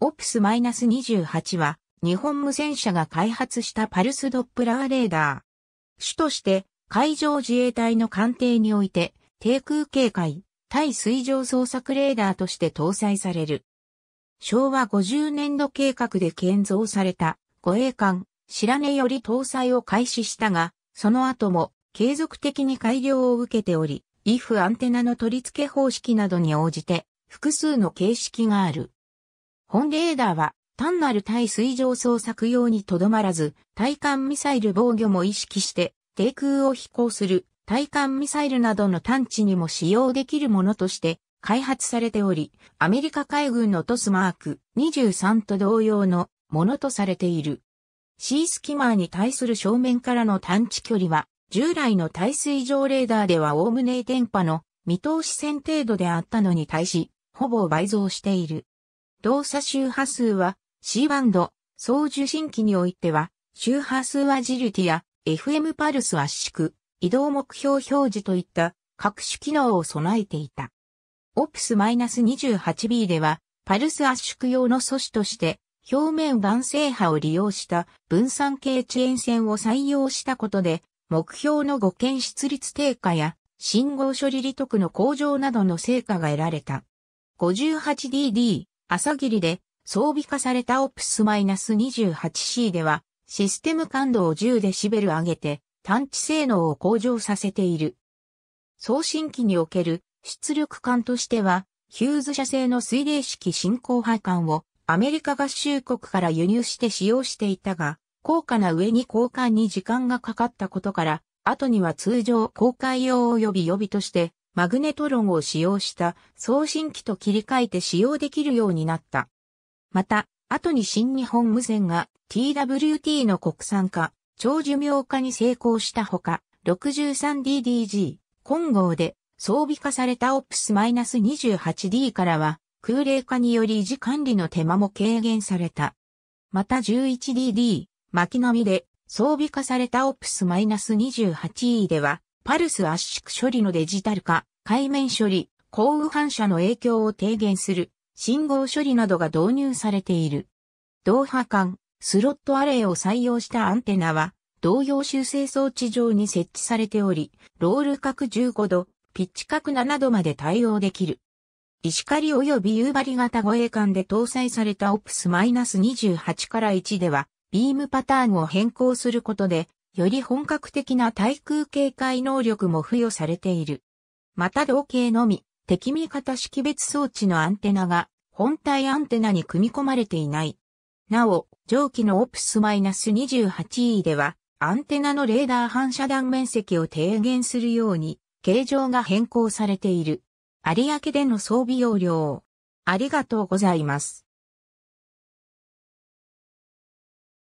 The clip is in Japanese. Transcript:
オプス -28 は日本無線車が開発したパルスドップラーレーダー。主として海上自衛隊の艦艇において低空警戒、対水上捜索レーダーとして搭載される。昭和50年度計画で建造された護衛艦白根より搭載を開始したが、その後も継続的に改良を受けており、イフアンテナの取り付け方式などに応じて複数の形式がある。本レーダーは単なる対水上捜索用にとどまらず、対艦ミサイル防御も意識して、低空を飛行する対艦ミサイルなどの探知にも使用できるものとして開発されており、アメリカ海軍のトスマーク23と同様のものとされている。シースキマーに対する正面からの探知距離は、従来の対水上レーダーでは概ね電波の見通し線程度であったのに対し、ほぼ倍増している。動作周波数は C バンド、送受信機においては、周波数はジルティや FM パルス圧縮、移動目標表示といった各種機能を備えていた。OPS-28B では、パルス圧縮用の素子として、表面弾性波を利用した分散系遅延線を採用したことで、目標の互検出率低下や信号処理利得の向上などの成果が得られた。58DD 朝霧で装備化された OPS-28C では、システム感度を1 0ベル上げて、探知性能を向上させている。送信機における出力管としては、ヒューズ社製の水冷式進行配管をアメリカ合衆国から輸入して使用していたが、高価な上に交換に時間がかかったことから、後には通常公開用及び予備としてマグネトロンを使用した送信機と切り替えて使用できるようになった。また、後に新日本無線が TWT の国産化、長寿命化に成功したほか、63DDG、混合で装備化された OPS-28D からは、空冷化により維持管理の手間も軽減された。また 11DD、巻きのみで装備化された OPS-28E では、パルス圧縮処理のデジタル化、海面処理、降雨反射の影響を低減する、信号処理などが導入されている。同波間、スロットアレイを採用したアンテナは、同様修正装置上に設置されており、ロール角15度、ピッチ角7度まで対応できる。石狩及び夕張型護衛艦で搭載されたオプス -28 から1では、ビームパターンを変更することで、より本格的な対空警戒能力も付与されている。また同型のみ、敵味方識別装置のアンテナが本体アンテナに組み込まれていない。なお、上記のイナス2 8 e では、アンテナのレーダー反射断面積を低減するように、形状が変更されている。有明での装備量を。ありがとうございます。